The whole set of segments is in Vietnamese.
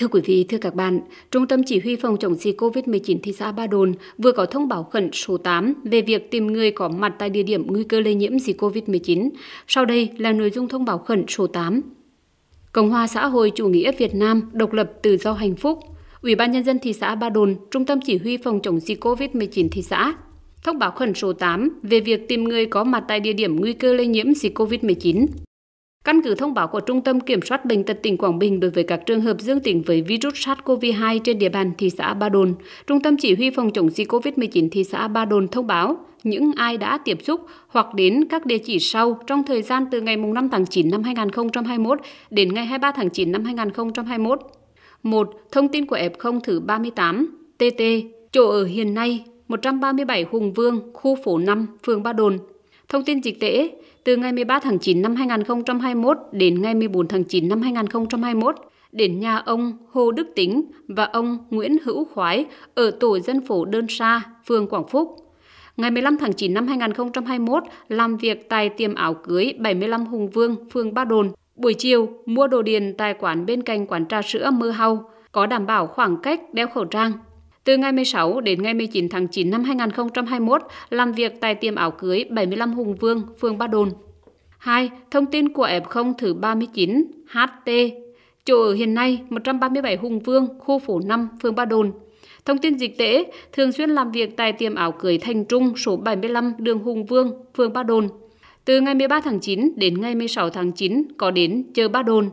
Thưa quý vị, thưa các bạn, Trung tâm Chỉ huy Phòng chống dịch COVID-19 thị xã Ba Đồn vừa có thông báo khẩn số 8 về việc tìm người có mặt tại địa điểm nguy cơ lây nhiễm dịch COVID-19. Sau đây là nội dung thông báo khẩn số 8. Cộng hòa xã hội chủ nghĩa Việt Nam độc lập tự do hạnh phúc. Ủy ban nhân dân thị xã Ba Đồn, Trung tâm Chỉ huy Phòng chống dịch COVID-19 thị xã thông báo khẩn số 8 về việc tìm người có mặt tại địa điểm nguy cơ lây nhiễm dịch COVID-19. Căn cứ thông báo của Trung tâm Kiểm soát Bệnh tật tỉnh Quảng Bình đối với các trường hợp dương tính với virus SARS-CoV-2 trên địa bàn thị xã Ba Đồn, Trung tâm Chỉ huy Phòng chống dịch COVID-19 thị xã Ba Đồn thông báo những ai đã tiếp xúc hoặc đến các địa chỉ sau trong thời gian từ ngày 5 tháng 9 năm 2021 đến ngày 23 tháng 9 năm 2021. 1. Thông tin của F0 thứ 38, TT, chỗ ở hiện nay 137 Hùng Vương, khu phố 5, phường Ba Đồn, Thông tin dịch tễ, từ ngày 13 tháng 9 năm 2021 đến ngày 14 tháng 9 năm 2021, đến nhà ông Hồ Đức Tính và ông Nguyễn Hữu Khoái ở tổ dân phố Đơn Sa, phường Quảng Phúc. Ngày 15 tháng 9 năm 2021, làm việc tại tiệm áo cưới 75 Hùng Vương, phường Ba Đồn. Buổi chiều, mua đồ điền tại quán bên cạnh quán trà sữa Mơ Hau, có đảm bảo khoảng cách đeo khẩu trang từ ngày 16 đến ngày 19 tháng 9 năm 2021, làm việc tại tiệm áo cưới 75 Hùng Vương, phường Ba Đồn. 2. Thông tin của F0 thứ 39 HT, chỗ ở hiện nay 137 Hùng Vương, khu phố 5, phường Ba Đồn, Thông tin dịch tễ, thường xuyên làm việc tại tiệm áo cưới Thành Trung số 75 đường Hùng Vương, phường Ba Đồn. Từ ngày 13 tháng 9 đến ngày 16 tháng 9 có đến chợ Ba Đồn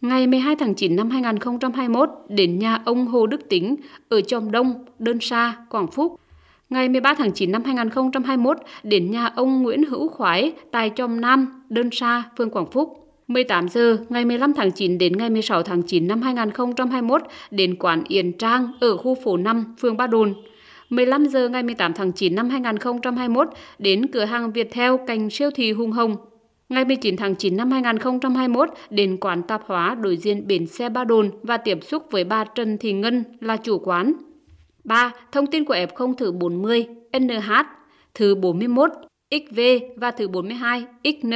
ngày 12 tháng 9 năm 2021 đến nhà ông Hồ Đức Tính ở Chòm Đông, Đơn Sa, Quảng Phúc. Ngày 13 tháng 9 năm 2021 đến nhà ông Nguyễn Hữu Khoái tại Chòm Nam, Đơn Sa, Phương Quảng Phúc. 18 giờ ngày 15 tháng 9 đến ngày 16 tháng 9 năm 2021 đến quán Yên Trang ở khu phố 5, phường Ba Đồn. 15 giờ ngày 18 tháng 9 năm 2021 đến cửa hàng Việt Theo, cạnh siêu thị Hùng Hồng, Ngày 19 tháng 9 năm 2021, đến quán tạp hóa đối diện bến xe Ba Đồn và tiếp xúc với bà Trần Thị Ngân là chủ quán. 3. Thông tin của F0 thứ 40, NH, thứ 41, XV và thứ 42, XN,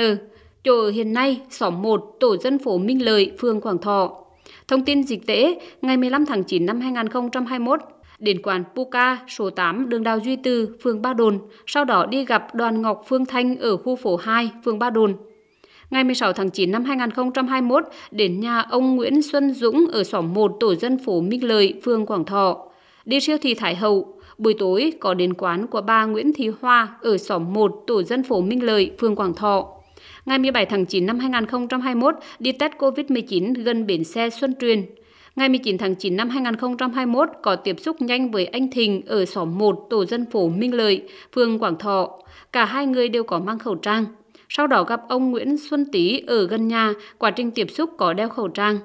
chỗ ở hiện nay, xóm 1, tổ dân phố Minh Lợi, phường Quảng Thọ. Thông tin dịch tễ, ngày 15 tháng 9 năm 2021, đến quán Puka số 8 đường Đào Duy Từ, phường Ba Đồn, sau đó đi gặp Đoàn Ngọc Phương Thanh ở khu phố 2, phường Ba Đồn. Ngày 16 tháng 9 năm 2021, đến nhà ông Nguyễn Xuân Dũng ở xóm 1 tổ dân phố Minh Lợi, phường Quảng Thọ. Đi siêu thị Thái Hậu, buổi tối có đến quán của bà Nguyễn Thị Hoa ở xóm 1 tổ dân phố Minh Lợi, phường Quảng Thọ. Ngày 17 tháng 9 năm 2021, đi test COVID-19 gần bến xe Xuân Truyền, Ngày 19 tháng 9 năm 2021 có tiếp xúc nhanh với anh Thình ở xóm 1 tổ dân phố Minh Lợi, phường Quảng Thọ. Cả hai người đều có mang khẩu trang. Sau đó gặp ông Nguyễn Xuân Tý ở gần nhà, quá trình tiếp xúc có đeo khẩu trang.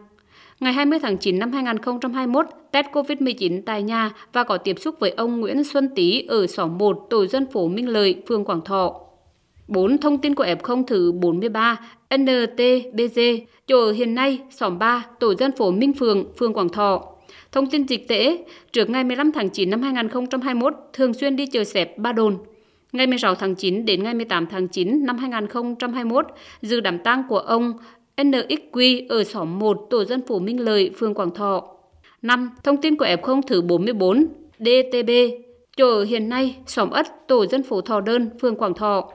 Ngày 20 tháng 9 năm 2021, test COVID-19 tại nhà và có tiếp xúc với ông Nguyễn Xuân Tý ở xóm 1 tổ dân phố Minh Lợi, phường Quảng Thọ. 4. Thông tin của F0 thứ 43 NTBG, chỗ hiện nay, xóm 3, tổ dân phố Minh Phường, phường Quảng Thọ. Thông tin dịch tễ, trước ngày 15 tháng 9 năm 2021, thường xuyên đi chợ xếp Ba Đồn. Ngày 16 tháng 9 đến ngày 18 tháng 9 năm 2021, dự đám tang của ông NXQ ở xóm 1, tổ dân phố Minh Lợi, phường Quảng Thọ. 5. Thông tin của F0 thứ 44 DTB, chỗ hiện nay, xóm Ất, tổ dân phố Thọ Đơn, phường Quảng Thọ.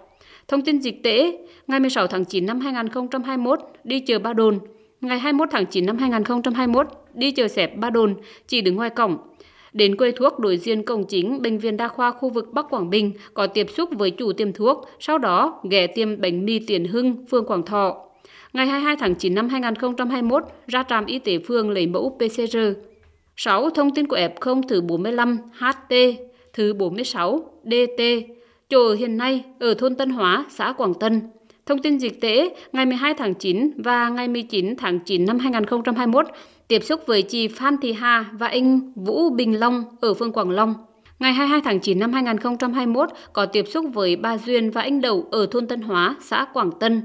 Thông tin dịch tễ, ngày 16 tháng 9 năm 2021, đi chợ Ba Đồn. Ngày 21 tháng 9 năm 2021, đi chợ sẹp Ba Đồn, chỉ đứng ngoài cổng. Đến quê thuốc đối diện cổng chính Bệnh viện Đa khoa khu vực Bắc Quảng Bình có tiếp xúc với chủ tiệm thuốc, sau đó ghé tiêm bánh mì Tiền Hưng, phường Quảng Thọ. Ngày 22 tháng 9 năm 2021, ra trạm y tế phường lấy mẫu PCR. 6. Thông tin của F0 thứ 45 HT, thứ 46 DT, chỗ hiện nay ở thôn Tân Hóa, xã Quảng Tân. Thông tin dịch tễ ngày 12 tháng 9 và ngày 19 tháng 9 năm 2021 tiếp xúc với chị Phan Thị Hà và anh Vũ Bình Long ở phương Quảng Long. Ngày 22 tháng 9 năm 2021 có tiếp xúc với bà Duyên và anh Đậu ở thôn Tân Hóa, xã Quảng Tân.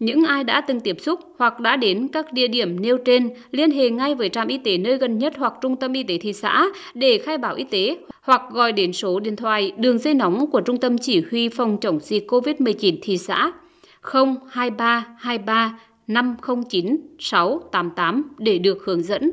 Những ai đã từng tiếp xúc hoặc đã đến các địa điểm nêu trên liên hệ ngay với trạm y tế nơi gần nhất hoặc trung tâm y tế thị xã để khai báo y tế hoặc gọi đến số điện thoại đường dây nóng của Trung tâm Chỉ huy Phòng chống dịch COVID-19 thị xã 023 23 509 688 để được hướng dẫn.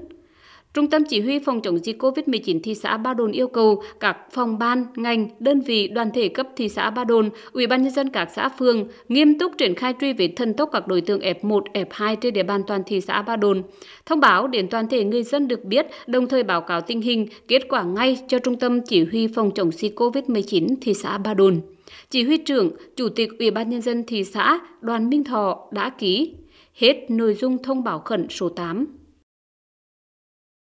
Trung tâm Chỉ huy Phòng chống dịch COVID-19 thị xã Ba Đồn yêu cầu các phòng ban, ngành, đơn vị, đoàn thể cấp thị xã Ba Đồn, Ủy ban nhân dân các xã phường nghiêm túc triển khai truy vết thần tốc các đối tượng F1, F2 trên địa bàn toàn thị xã Ba Đồn. Thông báo đến toàn thể người dân được biết, đồng thời báo cáo tình hình, kết quả ngay cho Trung tâm Chỉ huy Phòng chống dịch COVID-19 thị xã Ba Đồn. Chỉ huy trưởng, Chủ tịch Ủy ban nhân dân thị xã Đoàn Minh Thọ đã ký hết nội dung thông báo khẩn số 8.